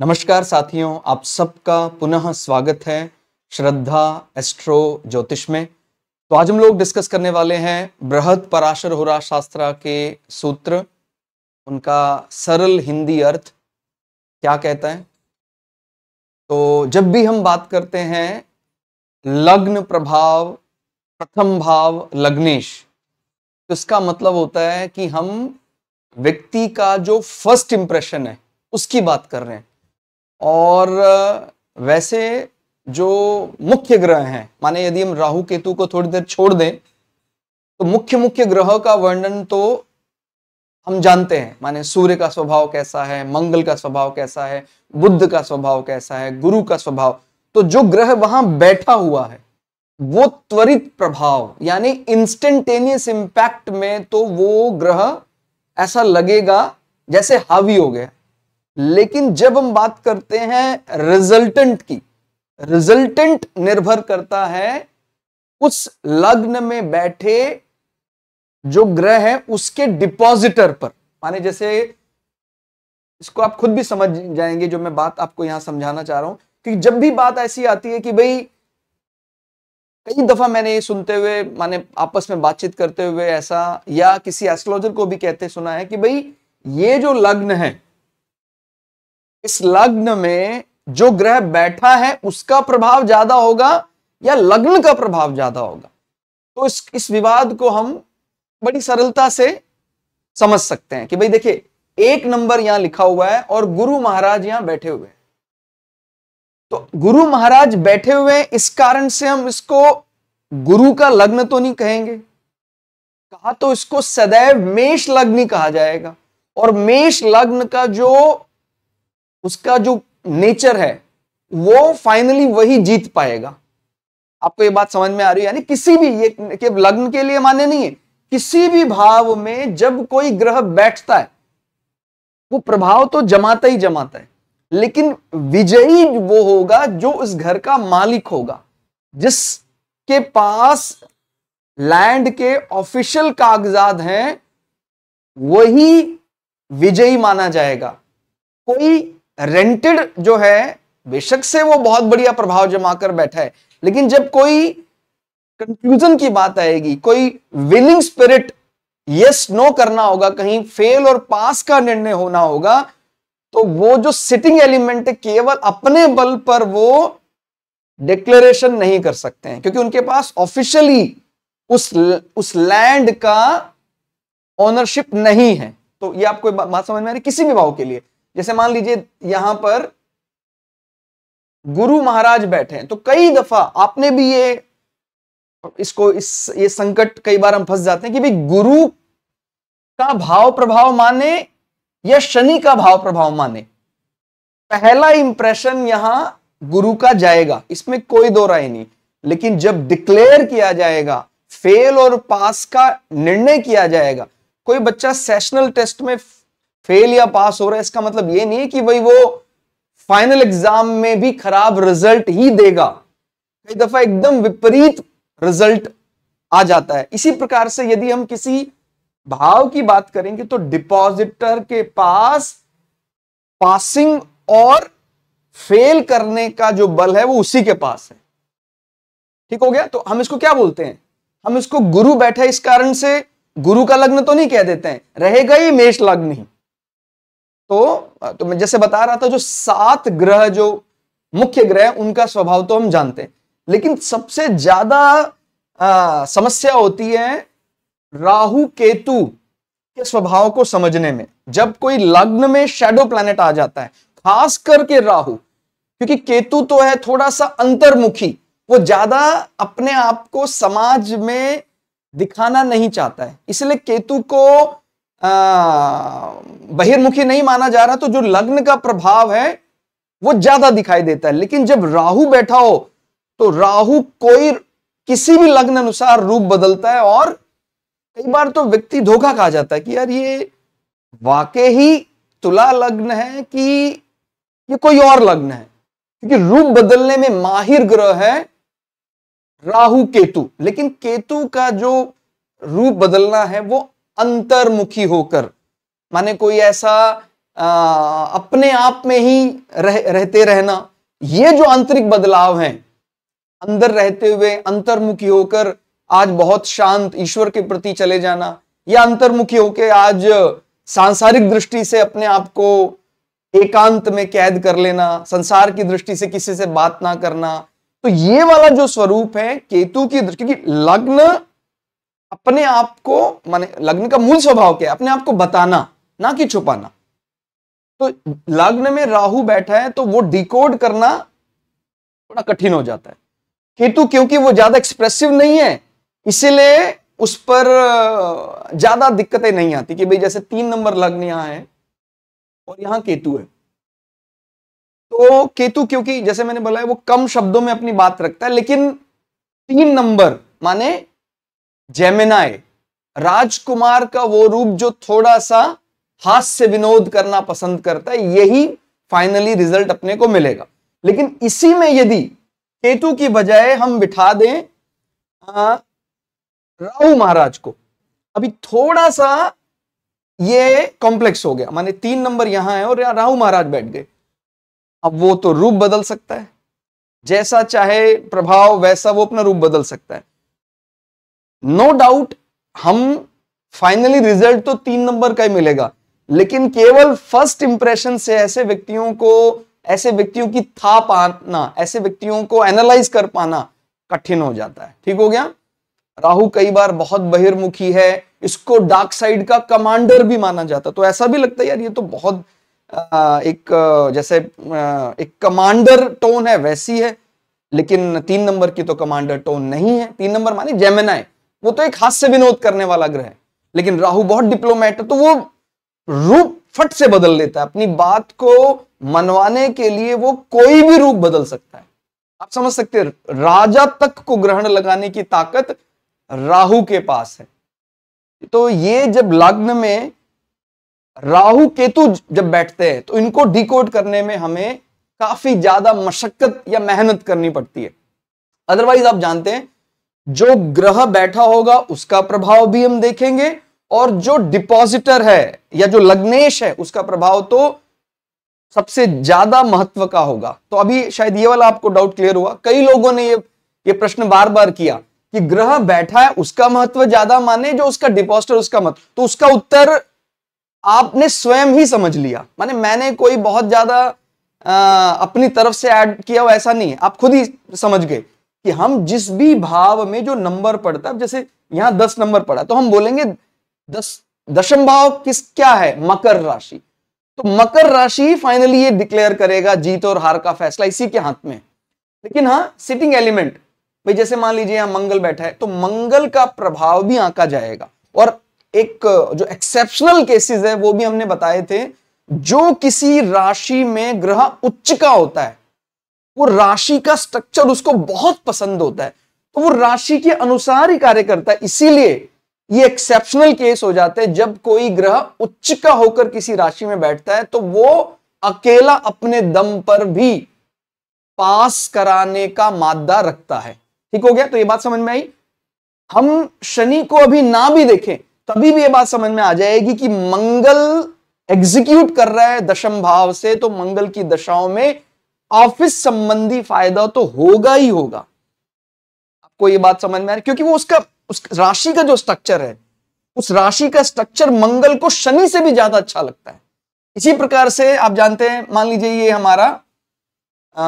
नमस्कार साथियों आप सबका पुनः स्वागत है श्रद्धा एस्ट्रो ज्योतिष में तो आज हम लोग डिस्कस करने वाले हैं बृहद पराशर होरा शास्त्रा के सूत्र उनका सरल हिंदी अर्थ क्या कहता है तो जब भी हम बात करते हैं लग्न प्रभाव प्रथम भाव लग्नेश तो इसका मतलब होता है कि हम व्यक्ति का जो फर्स्ट इंप्रेशन है उसकी बात कर रहे हैं और वैसे जो मुख्य ग्रह हैं माने यदि हम राहु केतु को थोड़ी देर छोड़ दें तो मुख्य मुख्य ग्रह का वर्णन तो हम जानते हैं माने सूर्य का स्वभाव कैसा है मंगल का स्वभाव कैसा है बुद्ध का स्वभाव कैसा है गुरु का स्वभाव तो जो ग्रह वहां बैठा हुआ है वो त्वरित प्रभाव यानी इंस्टेंटेनियस इम्पैक्ट में तो वो ग्रह ऐसा लगेगा जैसे हावी हो गया लेकिन जब हम बात करते हैं रिजल्टेंट की रिजल्टेंट निर्भर करता है उस लग्न में बैठे जो ग्रह है उसके डिपॉजिटर पर माने जैसे इसको आप खुद भी समझ जाएंगे जो मैं बात आपको यहां समझाना चाह रहा हूं कि जब भी बात ऐसी आती है कि भाई कई दफा मैंने ये सुनते हुए माने आपस में बातचीत करते हुए ऐसा या किसी एस्ट्रोलॉजर को भी कहते सुना है कि भाई ये जो लग्न है इस लग्न में जो ग्रह बैठा है उसका प्रभाव ज्यादा होगा या लग्न का प्रभाव ज्यादा होगा तो इस इस विवाद को हम बड़ी सरलता से समझ सकते हैं कि भाई देखिए एक नंबर यहां लिखा हुआ है और गुरु महाराज यहां बैठे हुए हैं तो गुरु महाराज बैठे हुए हैं इस कारण से हम इसको गुरु का लग्न तो नहीं कहेंगे कहा तो इसको सदैव मेष लग्न कहा जाएगा और मेष लग्न का जो उसका जो नेचर है वो फाइनली वही जीत पाएगा आपको ये बात समझ में आ रही है यानी किसी भी ये के लग्न के लिए माने नहीं है किसी भी भाव में जब कोई ग्रह बैठता है वो प्रभाव तो जमाता ही जमाता है लेकिन विजयी वो होगा जो उस घर का मालिक होगा जिसके पास लैंड के ऑफिशियल कागजात हैं वही विजयी माना जाएगा कोई रेंटेड जो है बेशक से वो बहुत बढ़िया प्रभाव जमा कर बैठा है लेकिन जब कोई कंफ्यूजन की बात आएगी कोई विलिंग स्पिरिट यस नो करना होगा कहीं फेल और पास का निर्णय होना होगा तो वो जो सिटिंग एलिमेंट है केवल अपने बल पर वो डिक्लेरेशन नहीं कर सकते हैं क्योंकि उनके पास ऑफिशियली उस उस लैंड का ओनरशिप नहीं है तो ये आपको बात समझ में आ रही किसी भी भाव के लिए जैसे मान लीजिए यहां पर गुरु महाराज बैठे हैं तो कई दफा आपने भी ये इसको इस ये संकट कई बार हम फंस जाते हैं कि भाई गुरु का भाव प्रभाव माने या शनि का भाव प्रभाव माने पहला इंप्रेशन यहां गुरु का जाएगा इसमें कोई दो राय नहीं लेकिन जब डिक्लेयर किया जाएगा फेल और पास का निर्णय किया जाएगा कोई बच्चा सेशनल टेस्ट में फेल या पास हो रहा है इसका मतलब ये नहीं है कि भाई वो फाइनल एग्जाम में भी खराब रिजल्ट ही देगा कई दफा एकदम विपरीत रिजल्ट आ जाता है इसी प्रकार से यदि हम किसी भाव की बात करेंगे तो डिपॉजिटर के पास पासिंग और फेल करने का जो बल है वो उसी के पास है ठीक हो गया तो हम इसको क्या बोलते हैं हम इसको गुरु बैठा इस कारण से गुरु का लग्न तो नहीं कह देते हैं रहेगा ही मेष लग्न ही तो तो मैं जैसे बता रहा था जो सात ग्रह जो मुख्य ग्रह उनका स्वभाव तो हम जानते हैं लेकिन सबसे ज्यादा समस्या होती है राहु केतु के स्वभाव को समझने में जब कोई लग्न में शेडो प्लैनेट आ जाता है खास करके राहु क्योंकि केतु तो है थोड़ा सा अंतर्मुखी वो ज्यादा अपने आप को समाज में दिखाना नहीं चाहता है इसलिए केतु को बहिर्मुखी नहीं माना जा रहा तो जो लग्न का प्रभाव है वो ज्यादा दिखाई देता है लेकिन जब राहु बैठा हो तो राहु कोई किसी भी लग्न अनुसार रूप बदलता है और कई बार तो व्यक्ति धोखा खा जाता है कि यार ये वाकई ही तुला लग्न है कि ये कोई और लग्न है क्योंकि रूप बदलने में माहिर ग्रह है राहु केतु लेकिन केतु का जो रूप बदलना है वो अंतर्मुखी होकर माने कोई ऐसा आ, अपने आप में ही रह, रहते रहना ये जो आंतरिक बदलाव हैं अंदर रहते हुए अंतर्मुखी होकर आज बहुत शांत ईश्वर के प्रति चले जाना या अंतर्मुखी होकर आज सांसारिक दृष्टि से अपने आप को एकांत में कैद कर लेना संसार की दृष्टि से किसी से बात ना करना तो ये वाला जो स्वरूप है केतु की दृष्टि क्योंकि लग्न अपने आप को माने लग्न का मूल स्वभाव क्या है अपने आप को बताना ना कि छुपाना तो लग्न में राहु बैठा है तो वो डिकोड करना थोड़ा कठिन हो जाता है केतु क्योंकि वो ज्यादा एक्सप्रेसिव नहीं है इसीलिए उस पर ज्यादा दिक्कतें नहीं आती कि भाई जैसे तीन नंबर लग्न यहां है और यहां केतु है तो केतु क्योंकि जैसे मैंने बोला है वो कम शब्दों में अपनी बात रखता है लेकिन तीन नंबर माने जेमिनाई राजकुमार का वो रूप जो थोड़ा सा हास्य विनोद करना पसंद करता है यही फाइनली रिजल्ट अपने को मिलेगा लेकिन इसी में यदि केतु की बजाय हम बिठा दें राहु महाराज को अभी थोड़ा सा ये कॉम्प्लेक्स हो गया माने तीन नंबर यहां है और यहां राहु महाराज बैठ गए अब वो तो रूप बदल सकता है जैसा चाहे प्रभाव वैसा वो अपना रूप बदल सकता है नो डाउट हम फाइनली रिजल्ट तो तीन नंबर का ही मिलेगा लेकिन केवल फर्स्ट इंप्रेशन से ऐसे व्यक्तियों को ऐसे व्यक्तियों की था पाना ऐसे व्यक्तियों को एनालाइज कर पाना कठिन हो जाता है ठीक हो गया राहु कई बार बहुत बहिर्मुखी है इसको डार्क साइड का कमांडर भी माना जाता तो ऐसा भी लगता है यार ये तो बहुत आ, एक जैसे आ, एक कमांडर टोन है वैसी है लेकिन तीन नंबर की तो कमांडर टोन नहीं है तीन नंबर माने जेमेनाए वो तो एक हास्य विनोद करने वाला ग्रह है लेकिन राहु बहुत डिप्लोमेट है तो वो रूप फट से बदल लेता है अपनी बात को मनवाने के लिए वो कोई भी रूप बदल सकता है आप समझ सकते हैं राजा तक को ग्रहण लगाने की ताकत राहु के पास है तो ये जब लग्न में राहु केतु जब बैठते हैं तो इनको डिकोड करने में हमें काफी ज्यादा मशक्कत या मेहनत करनी पड़ती है अदरवाइज आप जानते हैं जो ग्रह बैठा होगा उसका प्रभाव भी हम देखेंगे और जो डिपॉजिटर है या जो लग्नेश है उसका प्रभाव तो सबसे ज्यादा महत्व का होगा तो अभी शायद ये वाला आपको डाउट क्लियर हुआ कई लोगों ने ये ये प्रश्न बार बार किया कि ग्रह बैठा है उसका महत्व ज्यादा माने जो उसका डिपॉजिटर उसका महत्व तो उसका उत्तर आपने स्वयं ही समझ लिया माने मैंने कोई बहुत ज्यादा अपनी तरफ से ऐड किया वो ऐसा नहीं है आप खुद ही समझ गए कि हम जिस भी भाव में जो नंबर पड़ता है जैसे यहां दस नंबर पड़ा तो हम बोलेंगे दस दशम भाव किस क्या है मकर राशि तो मकर राशि फाइनली ये डिक्लेयर करेगा जीत और हार का फैसला इसी के हाथ में लेकिन हाँ सिटिंग एलिमेंट भाई जैसे मान लीजिए यहां मंगल बैठा है तो मंगल का प्रभाव भी आका जाएगा और एक जो एक्सेप्शनल केसेस है वो भी हमने बताए थे जो किसी राशि में ग्रह उच्च का होता है वो राशि का स्ट्रक्चर उसको बहुत पसंद होता है तो वो राशि के अनुसार ही कार्य करता है इसीलिए ये एक्सेप्शनल केस हो जाते हैं जब कोई ग्रह उच्च का होकर किसी राशि में बैठता है तो वो अकेला अपने दम पर भी पास कराने का मादा रखता है ठीक हो गया तो ये बात समझ में आई हम शनि को अभी ना भी देखें तभी भी ये बात समझ में आ जाएगी कि मंगल एग्जीक्यूट कर रहा है दशम भाव से तो मंगल की दशाओं में ऑफिस संबंधी फायदा तो होगा ही होगा आपको ये बात समझ में आ रही क्योंकि वो उसका उस राशि का जो स्ट्रक्चर है उस राशि का स्ट्रक्चर मंगल को शनि से भी ज्यादा अच्छा लगता है इसी प्रकार से आप जानते हैं मान लीजिए ये हमारा आ,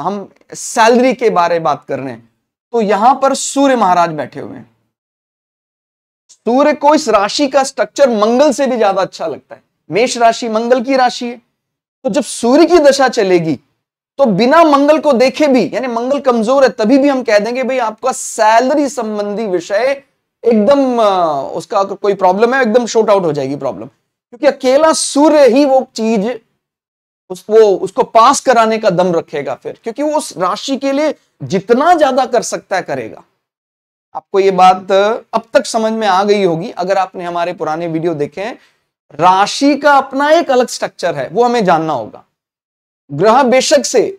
हम सैलरी के बारे बात कर रहे हैं तो यहां पर सूर्य महाराज बैठे हुए हैं सूर्य को इस राशि का स्ट्रक्चर मंगल से भी ज्यादा अच्छा लगता है मेष राशि मंगल की राशि है तो जब सूर्य की दशा चलेगी तो बिना मंगल को देखे भी यानी मंगल कमजोर है तभी भी हम कह देंगे भाई आपका सैलरी संबंधी विषय एकदम उसका कोई प्रॉब्लम है एकदम शॉर्ट आउट हो जाएगी प्रॉब्लम क्योंकि अकेला सूर्य ही वो चीज उसको उसको पास कराने का दम रखेगा फिर क्योंकि वो उस राशि के लिए जितना ज्यादा कर सकता है करेगा आपको ये बात अब तक समझ में आ गई होगी अगर आपने हमारे पुराने वीडियो देखे राशि का अपना एक अलग स्ट्रक्चर है वो हमें जानना होगा ग्रह बेशक से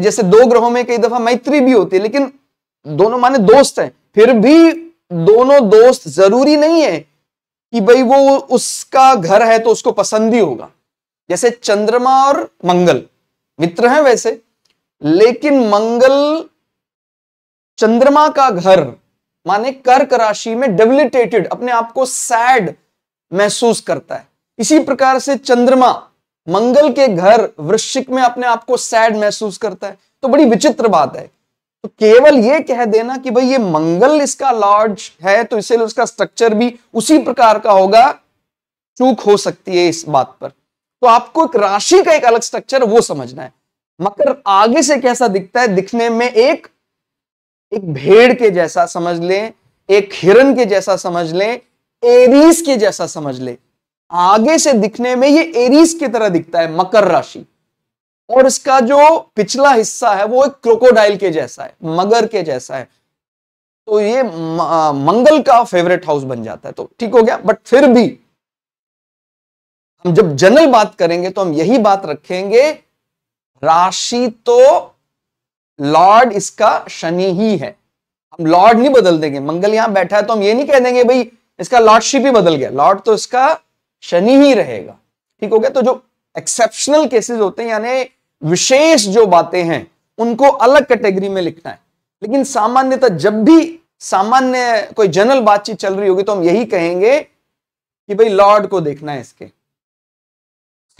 जैसे दो ग्रहों में कई दफा मैत्री भी होती है लेकिन दोनों माने दोस्त हैं फिर भी दोनों दोस्त जरूरी नहीं है कि भाई वो उसका घर है तो उसको पसंद ही होगा जैसे चंद्रमा और मंगल मित्र हैं वैसे लेकिन मंगल चंद्रमा का घर माने कर्क राशि में डेबिलिटेटेड अपने आप को सैड महसूस करता है इसी प्रकार से चंद्रमा मंगल के घर वृश्चिक में अपने आप को सैड महसूस करता है तो बड़ी विचित्र बात है तो केवल ये कह देना कि भाई ये मंगल इसका लॉर्ज है तो इसलिए उसका स्ट्रक्चर भी उसी प्रकार का होगा चूक हो सकती है इस बात पर तो आपको एक राशि का एक अलग स्ट्रक्चर वो समझना है मकर आगे से कैसा दिखता है दिखने में एक एक भेड़ के जैसा समझ लें एक हिरन के जैसा समझ लें एरीज के जैसा समझ लें आगे से दिखने में ये एरीज की तरह दिखता है मकर राशि और इसका जो पिछला हिस्सा है वो एक क्रोकोडाइल के जैसा है मगर के जैसा है तो ये मंगल का फेवरेट हाउस बन जाता है तो ठीक हो गया बट फिर भी हम जब जनरल बात करेंगे तो हम यही बात रखेंगे राशि तो लॉर्ड इसका शनि ही है हम लॉर्ड नहीं बदल देंगे मंगल यहां बैठा है तो हम ये नहीं कह देंगे भाई इसका लॉर्डशिप ही बदल गया लॉर्ड तो इसका शनि ही रहेगा ठीक हो गया तो जो एक्सेप्शनल केसेस होते हैं यानी विशेष जो बातें हैं उनको अलग कैटेगरी में लिखना है लेकिन सामान्यतः जब भी सामान्य कोई जनरल बातचीत चल रही होगी तो हम यही कहेंगे कि भाई लॉर्ड को देखना है इसके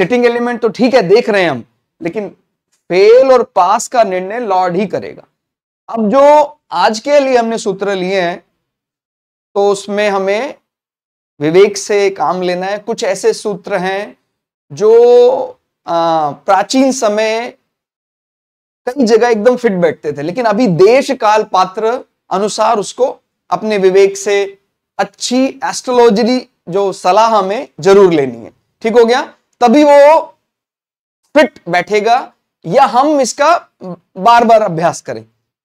सिटिंग एलिमेंट तो ठीक है देख रहे हैं हम लेकिन फेल और पास का निर्णय लॉर्ड ही करेगा अब जो आज के लिए हमने सूत्र लिए हैं तो उसमें हमें विवेक से काम लेना है कुछ ऐसे सूत्र हैं जो आ, प्राचीन समय कई जगह एकदम फिट बैठते थे लेकिन अभी देश काल पात्र अनुसार उसको अपने विवेक से अच्छी एस्ट्रोलॉजी जो सलाह हमें जरूर लेनी है ठीक हो गया तभी वो फिट बैठेगा या हम इसका बार बार अभ्यास करें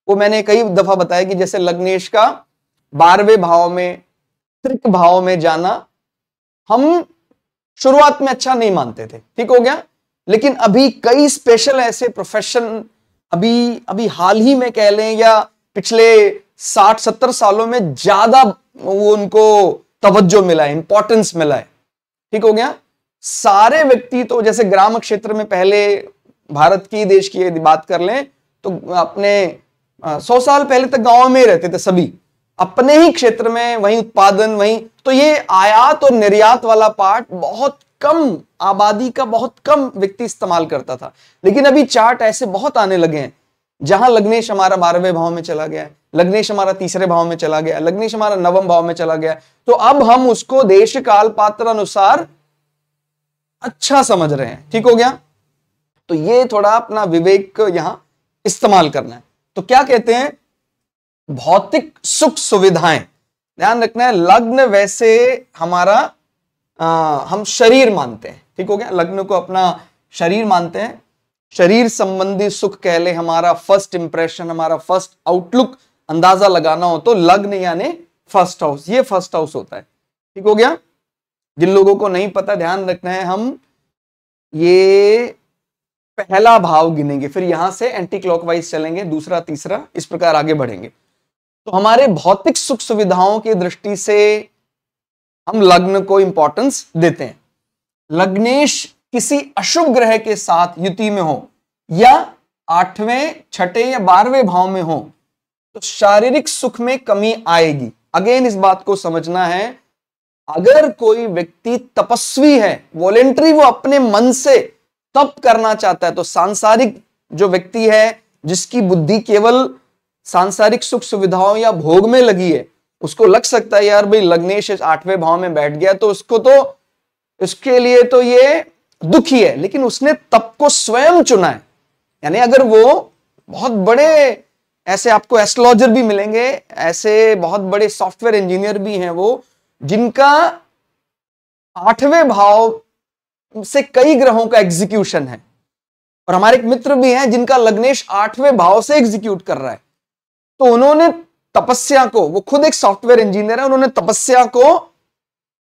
वो मैंने कई दफा बताया कि जैसे लग्नेश का बारहवें भाव में सात्विक भाव में जाना हम शुरुआत में अच्छा नहीं मानते थे ठीक हो गया लेकिन अभी कई स्पेशल ऐसे प्रोफेशन अभी अभी हाल ही में कह लें या पिछले साठ सत्तर सालों में ज्यादा वो उनको तवज्जो मिला है इंपॉर्टेंस मिला है ठीक हो गया सारे व्यक्ति तो जैसे ग्राम क्षेत्र में पहले भारत की देश की यदि बात कर लें तो अपने सौ साल पहले तक गांव में रहते थे सभी अपने ही क्षेत्र में वहीं उत्पादन वहीं तो ये आयात और निर्यात वाला पार्ट बहुत कम आबादी का बहुत कम व्यक्ति इस्तेमाल करता था लेकिन अभी चार्ट ऐसे बहुत आने लगे हैं जहां लग्नेश हमारा बारहवें भाव में चला गया लग्नेश हमारा तीसरे भाव में चला गया लग्नेश हमारा नवम भाव में चला गया तो अब हम उसको देश काल पात्र अनुसार अच्छा समझ रहे हैं ठीक हो गया तो ये थोड़ा अपना विवेक यहां इस्तेमाल करना है तो क्या कहते हैं भौतिक सुख सुविधाएं ध्यान रखना है लग्न वैसे हमारा आ, हम शरीर मानते हैं ठीक हो गया लग्न को अपना शरीर मानते हैं शरीर संबंधी सुख कह ले हमारा फर्स्ट इंप्रेशन हमारा फर्स्ट आउटलुक अंदाजा लगाना हो तो लग्न यानी फर्स्ट हाउस ये फर्स्ट हाउस होता है ठीक हो गया जिन लोगों को नहीं पता ध्यान रखना है हम ये पहला भाव गिनेंगे फिर यहां से एंटी क्लॉकवाइज चलेंगे दूसरा तीसरा इस प्रकार आगे बढ़ेंगे तो हमारे भौतिक सुख सुविधाओं की दृष्टि से हम लग्न को इंपॉर्टेंस देते हैं लग्नेश किसी अशुभ ग्रह के साथ युति में हो या आठवें छठे या बारहवें भाव में हो तो शारीरिक सुख में कमी आएगी अगेन इस बात को समझना है अगर कोई व्यक्ति तपस्वी है वॉलेंट्री वो अपने मन से तप करना चाहता है तो सांसारिक जो व्यक्ति है जिसकी बुद्धि केवल सांसारिक सुख सुविधाओं या भोग में लगी है उसको लग सकता है यार भाई लग्नेश आठवें भाव में बैठ गया तो उसको तो उसके लिए तो ये दुखी है लेकिन उसने तप को स्वयं चुना है यानी अगर वो बहुत बड़े ऐसे आपको एस्ट्रोलॉजर भी मिलेंगे ऐसे बहुत बड़े सॉफ्टवेयर इंजीनियर भी हैं वो जिनका आठवें भाव से कई ग्रहों का एग्जीक्यूशन है और हमारे एक मित्र भी हैं जिनका लग्नेश आठवें भाव से एग्जीक्यूट कर रहा है तो उन्होंने तपस्या को वो खुद एक सॉफ्टवेयर इंजीनियर है उन्होंने तपस्या को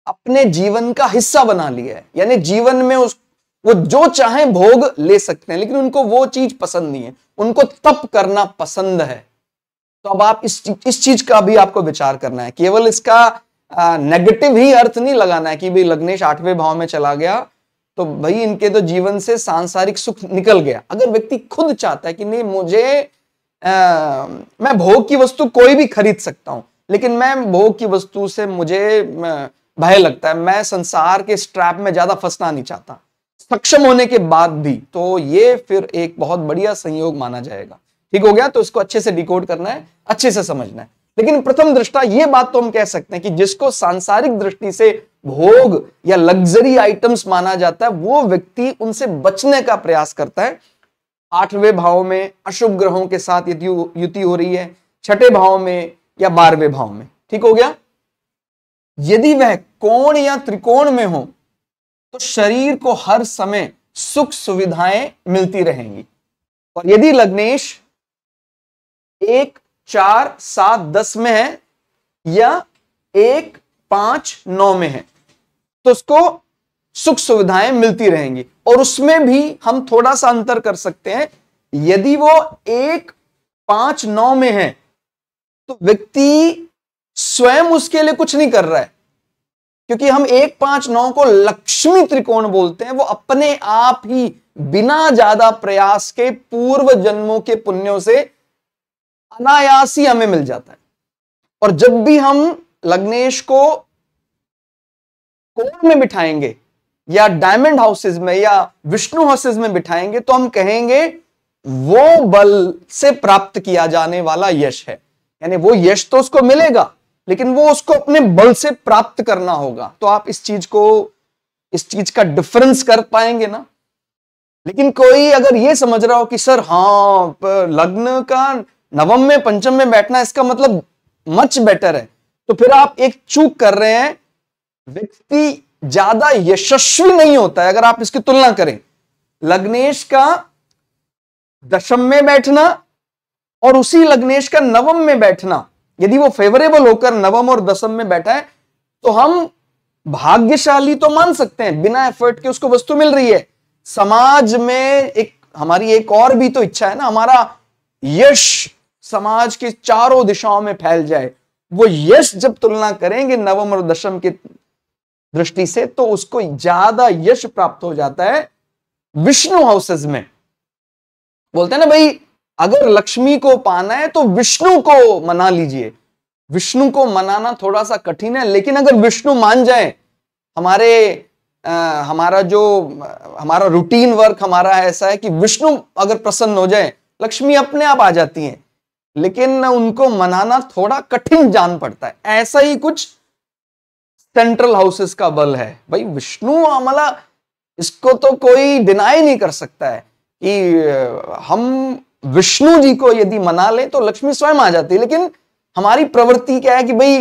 अपने जीवन का हिस्सा बना लिया है यानी जीवन में उस वो जो चाहे भोग ले सकते हैं लेकिन उनको वो चीज पसंद नहीं है उनको तप करना पसंद है तो अब आप इस इस चीज का भी आपको विचार करना है केवल इसका नेगेटिव ही अर्थ नहीं लगाना है कि भाई लग्नेश आठवें भाव में चला गया तो भाई इनके तो जीवन से सांसारिक सुख निकल गया अगर व्यक्ति खुद चाहता है कि नहीं मुझे आ, मैं भोग की वस्तु कोई भी खरीद सकता हूं लेकिन मैं भोग की वस्तु से मुझे भय लगता है मैं संसार के स्ट्रैप में ज्यादा फंसना नहीं चाहता सक्षम होने के बाद भी तो ये फिर एक बहुत बढ़िया संयोग माना जाएगा ठीक हो गया तो इसको अच्छे से डिकोड करना है अच्छे से समझना है लेकिन प्रथम दृष्टा ये बात तो हम कह सकते हैं कि जिसको सांसारिक दृष्टि से भोग या लग्जरी आइटम्स माना जाता है वो व्यक्ति उनसे बचने का प्रयास करता है आठवें भाव में अशुभ ग्रहों के साथ युति हो रही है छठे भाव में या बारहवें भाव में ठीक हो गया यदि वह कोण या त्रिकोण में हो तो शरीर को हर समय सुख सुविधाएं मिलती रहेंगी और यदि लग्नेश एक चार सात दस में है या एक पांच नौ में है तो उसको सुख सुविधाएं मिलती रहेंगी और उसमें भी हम थोड़ा सा अंतर कर सकते हैं यदि वो एक पांच नौ में है तो व्यक्ति स्वयं उसके लिए कुछ नहीं कर रहा है क्योंकि हम एक पांच नौ को लक्ष्मी त्रिकोण बोलते हैं वो अपने आप ही बिना ज्यादा प्रयास के पूर्व जन्मों के पुण्यों से अनायास ही हमें मिल जाता है और जब भी हम लग्नेश को कोण में बिठाएंगे या डायमंड हाउसेज में या विष्णु हाउसेज में बिठाएंगे तो हम कहेंगे वो बल से प्राप्त किया जाने वाला यश है यानी वो यश तो उसको मिलेगा लेकिन वो उसको अपने बल से प्राप्त करना होगा तो आप इस चीज को इस चीज का डिफरेंस कर पाएंगे ना लेकिन कोई अगर ये समझ रहा हो कि सर हाँ लग्न का नवम में पंचम में बैठना इसका मतलब मच बेटर है तो फिर आप एक चूक कर रहे हैं व्यक्ति ज्यादा यशस्वी नहीं होता है अगर आप इसकी तुलना करें लग्नेश का दशम में बैठना और उसी लग्नेश का नवम में बैठना यदि वो फेवरेबल होकर नवम और दशम में बैठा है तो हम भाग्यशाली तो मान सकते हैं बिना एफर्ट के उसको वस्तु मिल रही है समाज में एक हमारी एक और भी तो इच्छा है ना हमारा यश समाज के चारों दिशाओं में फैल जाए वो यश जब तुलना करेंगे नवम और दशम के दृष्टि से तो उसको ज्यादा यश प्राप्त हो जाता है विष्णु हाउसेज में बोलते हैं ना भाई अगर लक्ष्मी को पाना है तो विष्णु को मना लीजिए विष्णु को मनाना थोड़ा सा कठिन है लेकिन अगर विष्णु मान जाए हमारे आ, हमारा जो हमारा रूटीन वर्क हमारा ऐसा है कि विष्णु अगर प्रसन्न हो जाए लक्ष्मी अपने आप आ जाती है लेकिन उनको मनाना थोड़ा कठिन जान पड़ता है ऐसा ही कुछ सेंट्रल हाउसेस का बल है भाई विष्णु अमला इसको तो कोई डिनाई नहीं कर सकता है कि हम विष्णु जी को यदि मना लें तो लक्ष्मी स्वयं आ जाती है लेकिन हमारी प्रवृत्ति क्या है कि भाई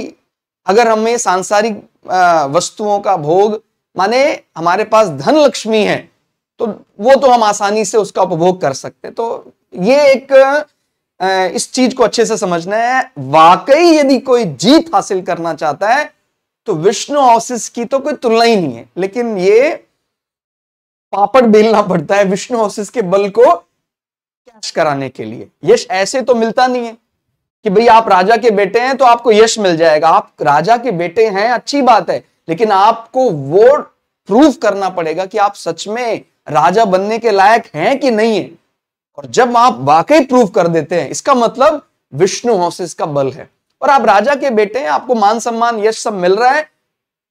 अगर हमें सांसारिक वस्तुओं का भोग माने हमारे पास धन लक्ष्मी है तो वो तो हम आसानी से उसका उपभोग कर सकते तो ये एक इस चीज को अच्छे से समझना है वाकई यदि कोई जीत हासिल करना चाहता है तो विष्णु हाउसेस की तो कोई तुलना ही नहीं है लेकिन ये पापड़ बेलना पड़ता है विष्णु हाउसेस के बल को कैश कराने के लिए यश ऐसे तो मिलता नहीं है कि भाई आप राजा के बेटे हैं तो आपको यश मिल जाएगा आप राजा के बेटे हैं अच्छी बात है लेकिन आपको वो प्रूव करना पड़ेगा कि आप सच में राजा बनने के लायक हैं कि नहीं है और जब आप वाकई प्रूव कर देते हैं इसका मतलब विष्णु हाउसेस का बल है और आप राजा के बेटे हैं आपको मान सम्मान यश सब मिल रहा है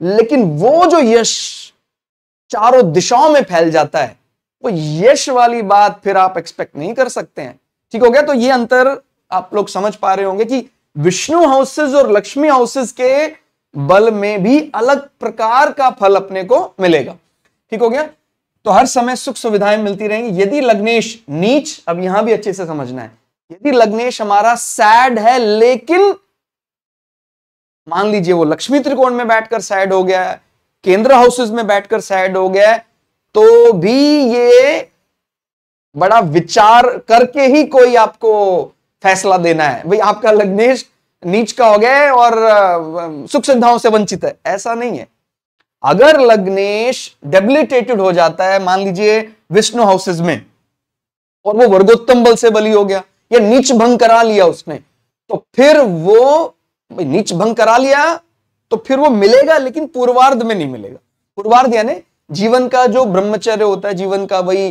लेकिन वो जो यश चारों दिशाओं में फैल जाता है वो यश वाली बात फिर आप एक्सपेक्ट नहीं कर सकते हैं ठीक हो गया तो ये अंतर आप लोग समझ पा रहे होंगे कि विष्णु हाउसेस और लक्ष्मी हाउसेस के बल में भी अलग प्रकार का फल अपने को मिलेगा ठीक हो गया तो हर समय सुख सुविधाएं मिलती रहेंगी यदि लग्नेश नीच अब यहां भी अच्छे से समझना है यदि लग्नेश हमारा सैड है लेकिन मान लीजिए वो लक्ष्मी त्रिकोण में बैठकर सैड हो गया केंद्र हाउसेज में बैठकर सैड हो गया तो भी ये बड़ा विचार करके ही कोई आपको फैसला देना है भाई आपका लग्नेश नीच का हो गया और सुख सुविधाओं से वंचित है ऐसा नहीं है अगर लग्नेश डेबिलिटेटेड हो जाता है मान लीजिए विष्णु हाउसेज में और वो वर्गोत्तम बल से बली हो गया या नीच भंग करा लिया उसने तो फिर वो भाई नीच भंग करा लिया तो फिर वो मिलेगा लेकिन पूर्वार्ध में नहीं मिलेगा पूर्वार्ध यानी जीवन का जो ब्रह्मचर्य होता है जीवन का वही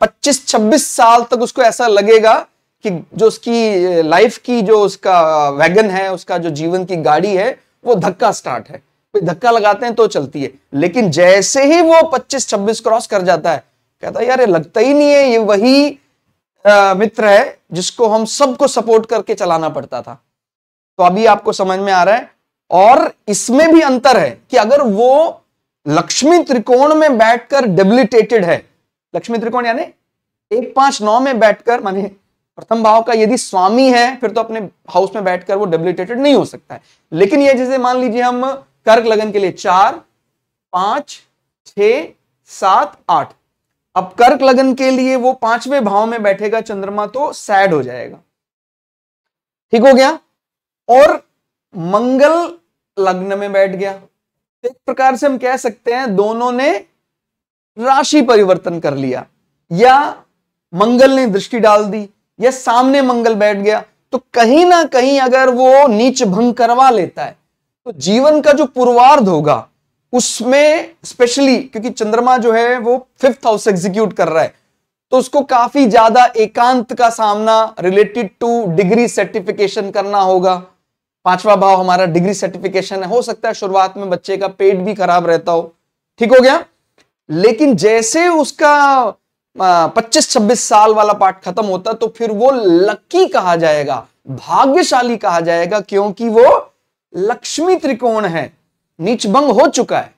पच्चीस छब्बीस साल तक उसको ऐसा लगेगा कि जो उसकी लाइफ की जो उसका वैगन है उसका जो जीवन की गाड़ी है वो धक्का स्टार्ट है धक्का लगाते हैं तो चलती है लेकिन जैसे ही वो 25-26 क्रॉस कर जाता है कहता है यार ये लगता ही नहीं है ये वही आ, मित्र है जिसको हम सबको सपोर्ट करके चलाना पड़ता था तो अभी आपको समझ में आ रहा है और इसमें भी अंतर है कि अगर वो लक्ष्मी त्रिकोण में बैठकर डेबिलिटेटेड है लक्ष्मी त्रिकोण यानी एक पांच नौ में बैठकर माने प्रथम भाव का यदि स्वामी है फिर तो अपने हाउस में बैठकर वो डेबिलिटेटेड नहीं हो सकता है लेकिन ये जैसे मान लीजिए हम कर्क लगन के लिए चार पांच छ सात आठ अब कर्क लगन के लिए वो पांचवें भाव में बैठेगा चंद्रमा तो सैड हो जाएगा ठीक हो गया और मंगल लग्न में बैठ गया एक प्रकार से हम कह सकते हैं दोनों ने राशि परिवर्तन कर लिया या मंगल ने दृष्टि डाल दी या सामने मंगल बैठ गया तो कहीं ना कहीं अगर वो नीच भंग करवा लेता है तो जीवन का जो पूर्वार्ध होगा उसमें स्पेशली क्योंकि चंद्रमा जो है वो फिफ्थ हाउस एग्जीक्यूट कर रहा है तो उसको काफी ज्यादा एकांत का सामना रिलेटेड टू डिग्री सर्टिफिकेशन करना होगा पांचवा भाव हमारा डिग्री सर्टिफिकेशन है हो सकता है शुरुआत में बच्चे का पेट भी खराब रहता हो ठीक हो गया लेकिन जैसे उसका पच्चीस छब्बीस साल वाला पार्ट खत्म होता तो फिर वो लकी कहा जाएगा भाग्यशाली कहा जाएगा क्योंकि वो लक्ष्मी त्रिकोण है नीच भंग हो चुका है